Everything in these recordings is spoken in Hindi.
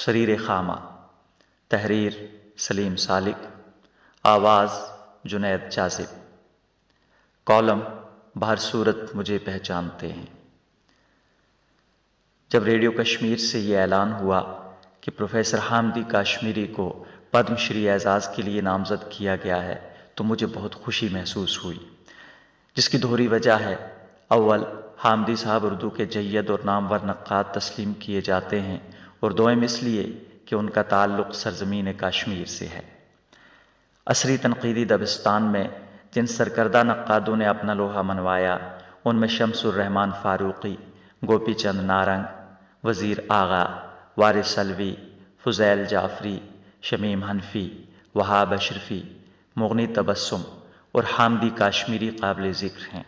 शरीर खामा तहरीर सलीम सालिक आवाज़ जुनैद जाजिब कॉलम बाहर सूरत मुझे पहचानते हैं जब रेडियो कश्मीर से ये ऐलान हुआ कि प्रोफेसर हामदी काश्मीरी को पद्मश्री एजाज़ के लिए नामजद किया गया है तो मुझे बहुत खुशी महसूस हुई जिसकी दोहरी वजह है अव्वल हामदी साहब उर्दू के जैद और नामवर नक़ात तस्लीम किए जाते हैं और दोम इसलिए कि उनका ताल्लुक़ सरजमीन कश्मीर से है असरी तनकीदी दबिस्तान में जिन सरकर्दा नक्कादों ने अपना लोहा मनवाया उनमें शमसुररहमान फ़ारूक़ी गोपी चंद नारंग वज़ीर आगा वारिस अलवी फजैल जाफरी शमीम हनफी वहाब अशरफी मुगनी तबस्सुम और हामदी काश्मीरी काबिल ज़िक्र हैं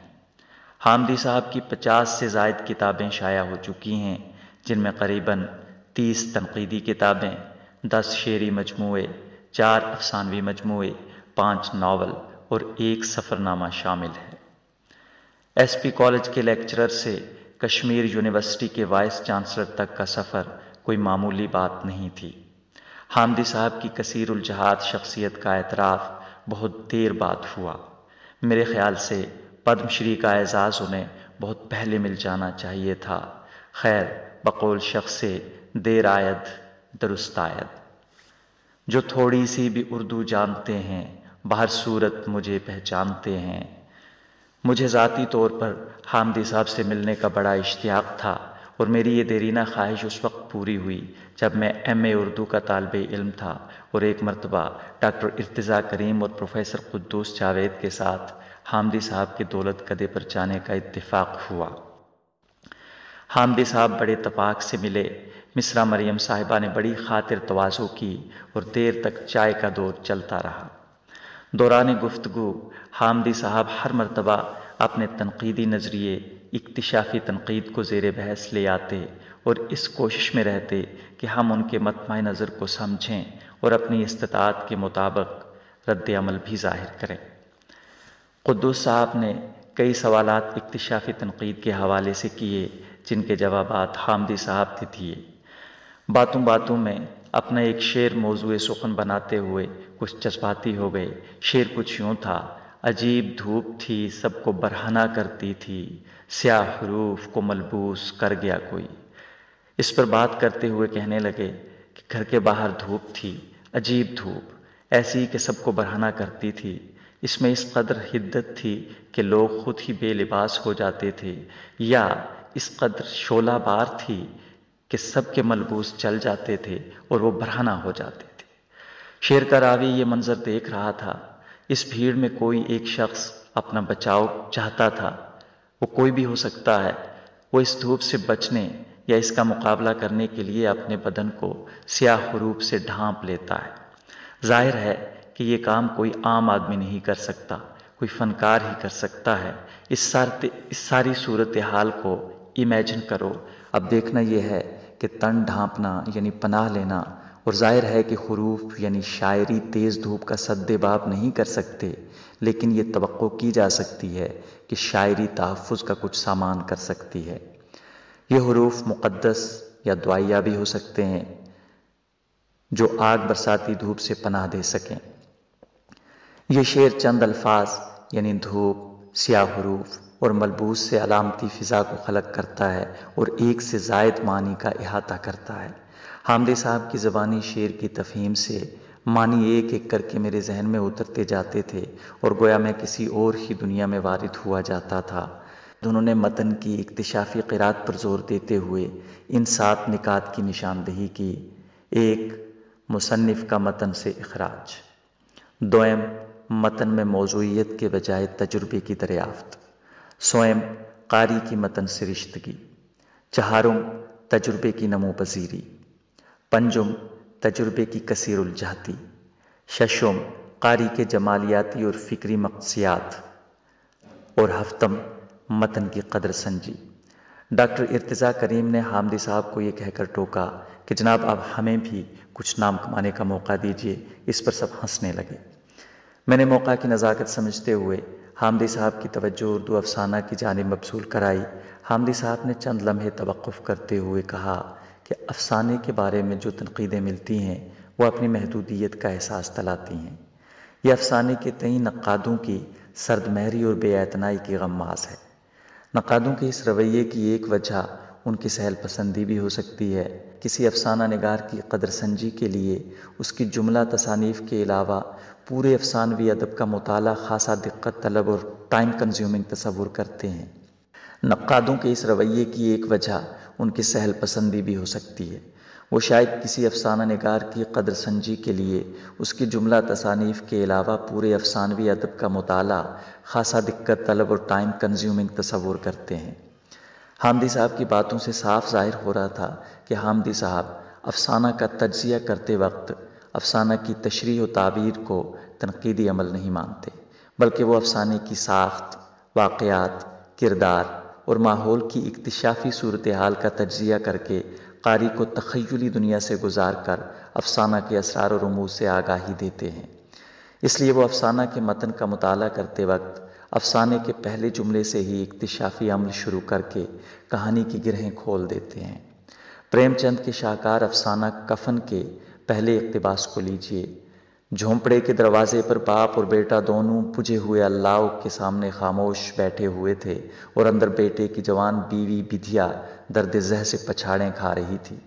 हामदी साहब की पचास से जायद किताबें शाया हो चुकी हैं जिनमें करीबन तीस तनकीदी किताबें दस शेरी मजमू चार अफसानवी मजमू पाँच नावल और एक सफ़रनामा शामिल है एस पी कॉलेज के लेक्चरर से कश्मीर यूनिवर्सिटी के वाइस चांसलर तक का सफ़र कोई मामूली बात नहीं थी हामदी साहब की कसीर उलजहात शख्सियत का एतराफ़ बहुत देर बाद हुआ मेरे ख्याल से पद्मश्री का एजाज़ उन्हें बहुत पहले मिल जाना चाहिए था खैर बकौल शख्स देर आयद दुरुस्त आयद जो थोड़ी सी भी उर्दू जानते हैं बाहर सूरत मुझे पहचानते हैं मुझे ज़ाती तौर पर हामदी साहब से मिलने का बड़ा इश्तियाक था और मेरी ये देरीना ख्वाहिश उस वक्त पूरी हुई जब मैं एम ए उर्दू का तालब इल्म था और एक मरतबा डॉक्टर इर्तज़ा करीम और प्रोफेसर कुद्दूस जावेद के साथ हामदी साहब के दौलत कदे पर जाने का इतफ़ाक़ हुआ हामदी साहब बड़े तपाक से मिले मिसरा मरियम साहिबा ने बड़ी खातिर तोज़ु की और देर तक चाय का दौर चलता रहा दौरान गुफ्तगु हामदी साहब हर मरतबा अपने तनकीदी नज़रिए इकतशाफी तनकीद को जेर बहस ले आते और इस कोशिश में रहते कि हम उनके मतम नज़र को समझें और अपनी इस्तात के मुताबिक रद्द अमल भी जाहिर करें कुद्दूस साहब ने कई सवाल इकतशाफी तनकीद के हवाले से किए जिनके जवाब हामदी साहब के दिए बातों बातों में अपना एक शेर मौजू सुखन बनाते हुए कुछ जज्बाती हो गए शेर कुछ यूँ था अजीब धूप थी सबको बरहना करती थी स्याह हरूफ को मलबूस कर गया कोई इस पर बात करते हुए कहने लगे कि घर के बाहर धूप थी अजीब धूप ऐसी कि सबको बरहना करती थी इसमें इस कदर हिद्दत थी कि लोग खुद ही बेलिबास हो जाते थे या इस कदर शोला बार थी कि सबके मलबूस चल जाते थे और वो बरहना हो जाते थे शेर का रावी ये मंज़र देख रहा था इस भीड़ में कोई एक शख्स अपना बचाव चाहता था वो कोई भी हो सकता है वो इस धूप से बचने या इसका मुकाबला करने के लिए अपने बदन को स्याह रूप से ढांप लेता है जाहिर है कि ये काम कोई आम आदमी नहीं कर सकता कोई फनकार ही कर सकता है इस सारे इस सारी सूरत हाल को इमेजिन करो अब देखना यह है कि तन ढांपना यानी पनाह लेना और जाहिर है कि हरूफ यानी शायरी तेज़ धूप का सद्देबाब नहीं कर सकते लेकिन ये तो की जा सकती है कि शायरी तहफ़ का कुछ सामान कर सकती है ये हरूफ मुक़दस या दुआया भी हो सकते हैं जो आग बरसाती धूप से पनाह दे सकें ये शेर चंद अल्फाज यानी धूप स्याह हरूफ और मलबूस से अलामती फ़िज़ा को खलक करता है और एक से जायद मानी का अहाता करता है हामदे साहब की ज़बानी शेर की तफहीम से मानी एक एक करके मेरे जहन में उतरते जाते थे और गोया मैं किसी और ही दुनिया में वारिद हुआ जाता था दोनों ने मतन की इकतशाफी किरात पर जोर देते हुए इन सात निकात की निशानदेही की एक मुसनफ़ का मतन से अखराज दोम मतन में मौजूद के बजाय तजुर्बे की दरियाफ्त स्वयं कारी की मतन से रिश्तगी चहारुम तजुर्बे की नमो पजीरी पंजुम तजुर्बे की कसीर उलझाती शशुम कारी के जमालियाती और फिक्री मकसियात और हफ्तम मतन की कदर संजी डॉक्टर इर्तज़ा करीम ने हामदी साहब को यह कहकर टोका कि जनाब अब हमें भी कुछ नाम कमाने का मौका दीजिए इस पर सब हंसने लगे मैंने मौका की नज़ाकत समझते हुए हामदी साहब की तवज्जो उर्दू अफसाना की जानब मबसूल कराई हामदी साहब ने चंद लम्हे तवक़ करते हुए कहा कि अफसाने के बारे में जो तनकीदें मिलती हैं वह अपनी महदूदियत का एहसास तलाती हैं यह अफसाने के तई नक़ादों की सर्द महरी और बेअतनाई की गमाज है नक़ादों के इस रवैये की एक वजह उनकी सहल पसंदी भी हो सकती है किसी अफसाना नगार की कदर संजी के लिए उसकी जुमला तसानीफ के अलावा पूरे अफसानवी अदब का मताल खासा दिक्कत तलब और टाइम कंज्यूमिंग तस्वुर करते हैं नक्कादों के इस रवैये की एक वजह उनकी सहल पसंदी भी हो सकती है वो शायद किसी अफसाना नगार की कदर संजी के लिए उसकी जुमला तसानीफ के अलावा पूरे अफसानवी अदब का मताल खासा दिक्कत तलब और टाइम कंज्यूमिंग तस्वुर करते हैं हामदी साहब की बातों से साफ जाहिर हो रहा था कि हामदी साहब अफसाना का तजिया करते वक्त अफसाना की तशरी व ताबीर को तनकीदी अमल नहीं मानते बल्कि वो अफसाने की साख्त वाक़ात किरदार और माहौल की इकतशाफी सूरत हाल का तजिया करके कारी को तखयली दुनिया से गुजार कर अफसाना के असरार रमूज से आगाही देते हैं इसलिए वो अफसाना के मतन का मताल करते वक्त अफसाने के पहले जुमले से ही इकतशाफी अमल शुरू करके कहानी की गिरहें खोल देते हैं प्रेमचंद के शाहकार अफसाना कफन के पहले इकतबास को लीजिए झोंपड़े के दरवाजे पर बाप और बेटा दोनों पुजे हुए अल्लाह के सामने खामोश बैठे हुए थे और अंदर बेटे की जवान बीवी बिधिया दर्द जह से पछाड़ें खा रही थी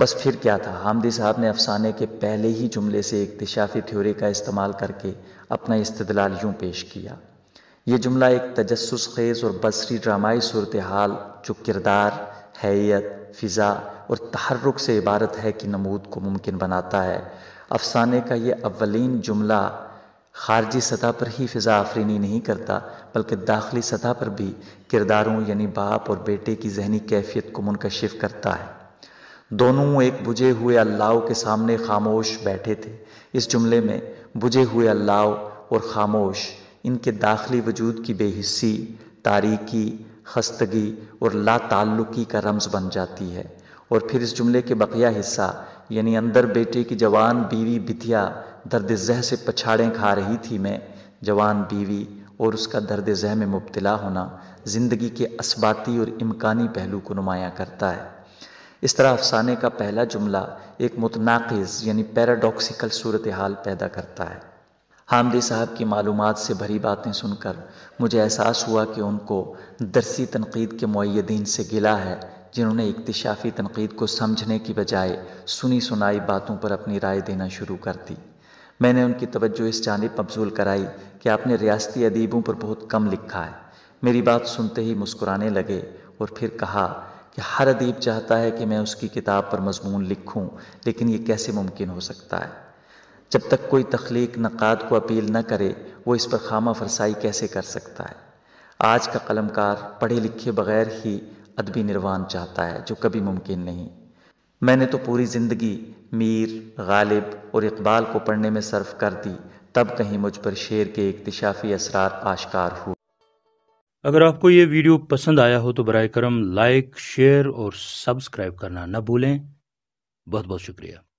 बस फिर क्या था हामदी साहब ने अफसाने के पहले ही जुमले से दिशाफी थ्योरी का इस्तेमाल करके अपना इस्तलाल यूँ पेश किया ये जुमला एक तजस खेज और बसरी ड्रामाई सूरत हाल जो किरदार हैत फ़िज़ा और तहरक से इबारत है कि नमूद को मुमकिन बनाता है अफसाने का ये अवलिन जुमला खारजी सतह पर ही फ़िज़ा आफरीनी नहीं करता बल्कि दाखिली सतह पर भी किरदारों यानी बाप और बेटे की जहनी कैफियत को मुनकशिफ करता है दोनों एक बुझे हुए अल्लाह के सामने खामोश बैठे थे इस जुमले में बुझे हुए अल्लाह और खामोश इनके दाखिली वजूद की बेहिस्सी तारीकी खस्तगी और लाताल्लुकी का रमज़ बन जाती है और फिर इस जुमले के बकिया हिस्सा यानी अंदर बेटे की जवान बीवी बिथिया दर्द जह से पछाड़ें खा रही थी मैं जवान बीवी और उसका दर्द जह में मुबतला होना ज़िंदगी के असबाती और इम्कानी पहलू को नुमाया करता है इस तरह अफसाने का पहला जुमला एक मुतनाक़ यानी पैराडॉक्सिकल सूरत हाल पैदा करता है हामदी साहब की मालूम से भरी बातें सुनकर मुझे एहसास हुआ कि उनको दरसी तनकीद के मुदीन से गिला है जिन्होंने इकतशाफी तनकीद को समझने की बजाय सुनी सुनाई बातों पर अपनी राय देना शुरू कर दी मैंने उनकी तवज्जो इस जानब मबजूल कराई कि आपने रियासती अदीबों पर बहुत कम लिखा है मेरी बात सुनते ही मुस्कुराने लगे और फिर कहा कि हर अदीब चाहता है कि मैं उसकी किताब पर मजमून लिखूं लेकिन ये कैसे मुमकिन हो सकता है जब तक कोई तख्लीक नक़ाद को अपील न करे वो इस पर खामा फरसाई कैसे कर सकता है आज का कलमकार पढ़े लिखे बगैर ही अदबी निर्वाण चाहता है जो कभी मुमकिन नहीं मैंने तो पूरी ज़िंदगी मीर गालिब और इकबाल को पढ़ने में सर्फ कर दी तब कहीं मुझ पर शेर के इकतशाफी असरार आश्कार हुए अगर आपको ये वीडियो पसंद आया हो तो बर करम लाइक शेयर और सब्सक्राइब करना न भूलें बहुत बहुत शुक्रिया